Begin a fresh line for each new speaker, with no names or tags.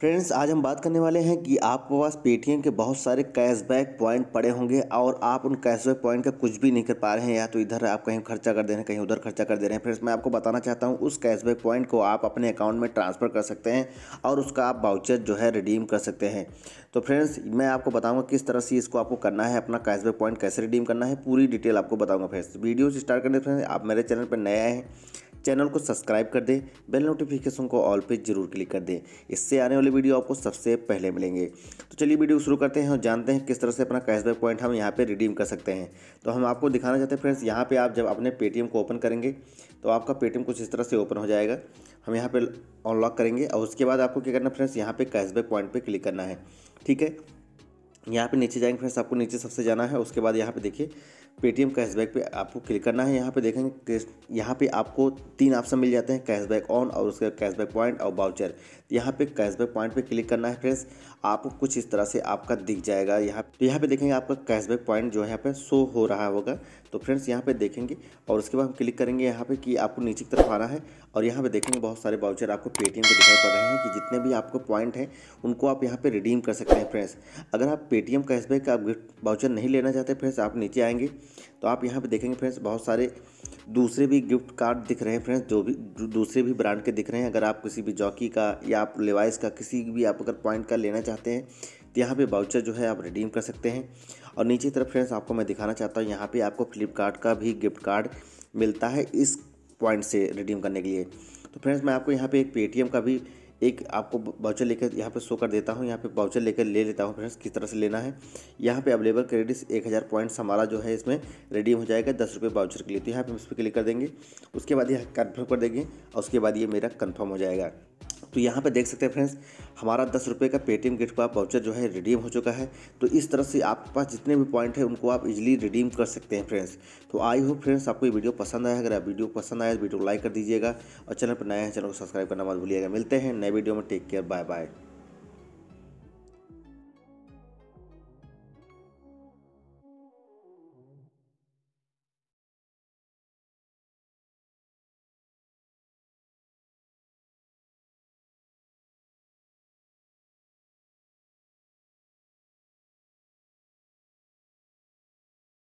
friends आज हम बात करने वाले हैं कि आपके पास पेटीएम के बहुत सारे कैशबैक पॉइंट पड़े होंगे और आप उन कैशबैक पॉइंट का कुछ भी नहीं कर पा रहे हैं या तो इधर आप कहीं खर्चा कर दे रहे हैं कहीं उधर खर्चा कर दे रहे हैं फ्रेंड्स मैं आपको बताना चाहता हूं उस कैशबैक पॉइंट को आप अपने अकाउंट में ट्रांसफ़र कर सकते हैं और उसका आप बाउचर जो है रिडीम कर सकते हैं तो फ्रेंड्स मैं आपको बताऊँगा किस तरह से इसको आपको करना है अपना कैशबैक पॉइंट कैसे रिडीम करना है पूरी डिटेल आपको बताऊँगा फ्रेंड्स वीडियो स्टार्ट करने फ्रेंड्स आप मेरे चैनल पर नए आए हैं चैनल को सब्सक्राइब कर दें बेल नोटिफिकेशन को ऑल पे जरूर क्लिक कर दें इससे आने वाले वीडियो आपको सबसे पहले मिलेंगे तो चलिए वीडियो शुरू करते हैं और जानते हैं किस तरह से अपना कैशबैक पॉइंट हम यहाँ पर रिडीम कर सकते हैं तो हम आपको दिखाना चाहते हैं फ्रेंड्स यहाँ पर आप जब अपने पेटीएम को ओपन करेंगे तो आपका पेटीएम कुछ इस तरह से ओपन हो जाएगा हम यहाँ पर अनलॉक करेंगे और उसके बाद आपको क्या करना फ्रेंड्स यहाँ पर कैशबैक पॉइंट पर क्लिक करना है ठीक है यहाँ पे नीचे जाएंगे फ्रेंड्स आपको नीचे सबसे जाना है उसके बाद यहाँ पे देखिए पेटीएम कैशबैक पे आपको क्लिक करना है यहाँ पे देखेंगे यहाँ पे आपको तीन ऑप्शन मिल जाते हैं कैशबैक ऑन और उसके कैशबैक पॉइंट और बाउचर यहाँ पे कैशबैक पॉइंट पे क्लिक करना है फ्रेंड्स आपको कुछ इस तरह से आपका दिख जाएगा यहाँ तो यहाँ पर देखेंगे आपका कैशबैक पॉइंट जो है यहाँ पर शो हो रहा होगा तो फ्रेंड्स यहाँ पे देखेंगे और उसके बाद हम क्लिक करेंगे यहाँ पर कि आपको नीचे की तरफ आना है और यहाँ पे देखेंगे बहुत सारे बाउचर आपको पेटीएम पर दिखाई पड़ रहे हैं कि जितने भी आपको पॉइंट हैं उनको आप यहाँ पर रिडीम कर सकते हैं फ्रेंड्स अगर आप पेटीएम कैशबैक का आप गिफ्ट वाउचर नहीं लेना चाहते फ्रेंड्स आप नीचे आएंगे तो आप यहाँ पे देखेंगे फ्रेंड्स बहुत सारे दूसरे भी गिफ्ट कार्ड दिख रहे हैं फ्रेंड्स जो भी दूसरे भी ब्रांड के दिख रहे हैं अगर आप किसी भी जॉकी का या आप लेवाइस का किसी भी आप अगर पॉइंट का लेना चाहते हैं तो यहाँ पे वाउचर जो है आप रिडीम कर सकते हैं और नीचे तरफ फ्रेंड्स आपको मैं दिखाना चाहता हूँ यहाँ पे आपको फ्लिपकार्ट का भी गिफ्ट कार्ड मिलता है इस पॉइंट से रिडीम करने के लिए तो फ्रेंड्स मैं आपको यहाँ पे एक पेटीएम का भी एक आपको बाउचर लेकर यहाँ पे शो कर देता हूँ यहाँ पे बाउचर लेकर ले लेता हूँ फ्रेंड्स किस तरह से लेना है यहाँ पे अवेलेबल क्रेडिट्स एक हज़ार पॉइंट्स हमारा जो है इसमें रेडीम हो जाएगा दस रुपये बाउचर के लिए तो यहाँ पे हम इस पर क्लिक कर देंगे उसके बाद यह कन्फर्म कर देंगे और उसके बाद ये मेरा कन्फर्म हो जाएगा तो यहाँ पे देख सकते हैं फ्रेंड्स हमारा दस रुपये का पेटीएम गिफ्ट का वाउचर जो है रिडीम हो चुका है तो इस तरह से आपके पास जितने भी पॉइंट है उनको आप इजीली रिडीम कर सकते हैं फ्रेंड्स तो आई होप फ्रेंड्स आपको ये वीडियो पसंद आया अगर आप वीडियो पसंद आया तो वीडियो को लाइक कर दीजिएगा और चैनल पर नया है चैनल को सब्सक्राइब करना मत भूलिएगा मिलते हैं नए वीडियो में टेक केयर बाय बाय